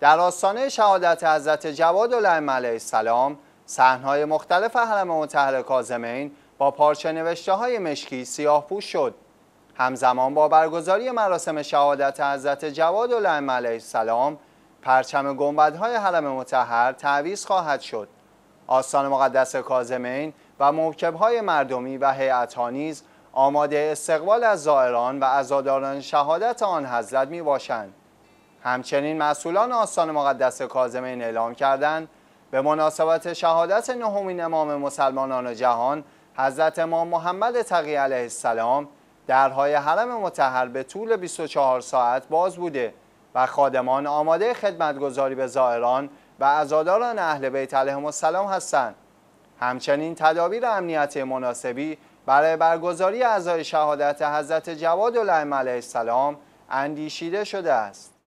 در آستانه شهادت حضرت جواد علیه السلام صحنهای مختلف حرم متحر کازمین با پارچه نوشته های مشکی سیاه پوش شد همزمان با برگزاری مراسم شهادت حضرت جواد علیه السلام پرچم گنبدهای حرم متحر تعویز خواهد شد آستان مقدس کازمین و موکبهای مردمی و هیئتها نیز آماده استقبال از زائران و ازاداران شهادت آن حضرت می باشند همچنین مسئولان آستان مقدس کازمین اعلام کردند به مناسبت شهادت نهمین امام مسلمانان جهان حضرت امام محمد تقی علیه السلام درهای حرم متحر به طول 24 ساعت باز بوده و خادمان آماده خدمتگذاری به زائران و عزاداران اهل بیت علیهم السلام هستند همچنین تدابیر امنیتی مناسبی برای برگزاری اعضای شهادت حضرت جواد الائمه علیه السلام اندیشیده شده است